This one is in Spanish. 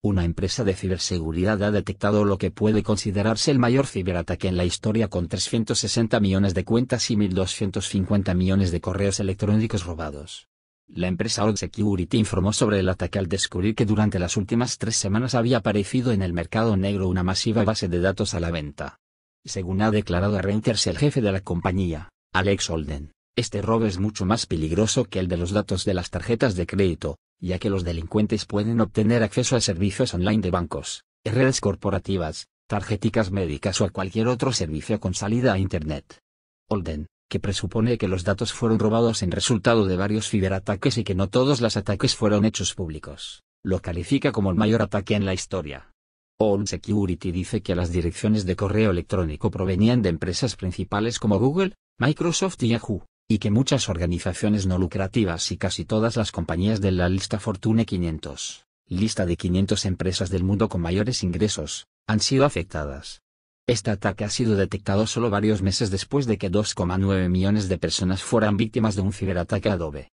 Una empresa de ciberseguridad ha detectado lo que puede considerarse el mayor ciberataque en la historia con 360 millones de cuentas y 1.250 millones de correos electrónicos robados. La empresa Old Security informó sobre el ataque al descubrir que durante las últimas tres semanas había aparecido en el mercado negro una masiva base de datos a la venta. Según ha declarado a Reuters el jefe de la compañía, Alex Holden, este robo es mucho más peligroso que el de los datos de las tarjetas de crédito, ya que los delincuentes pueden obtener acceso a servicios online de bancos, redes corporativas, tarjeticas médicas o a cualquier otro servicio con salida a Internet. Holden, que presupone que los datos fueron robados en resultado de varios ciberataques y que no todos los ataques fueron hechos públicos, lo califica como el mayor ataque en la historia. All Security dice que las direcciones de correo electrónico provenían de empresas principales como Google, Microsoft y Yahoo y que muchas organizaciones no lucrativas y casi todas las compañías de la lista Fortune 500, lista de 500 empresas del mundo con mayores ingresos, han sido afectadas. Este ataque ha sido detectado solo varios meses después de que 2,9 millones de personas fueran víctimas de un ciberataque Adobe.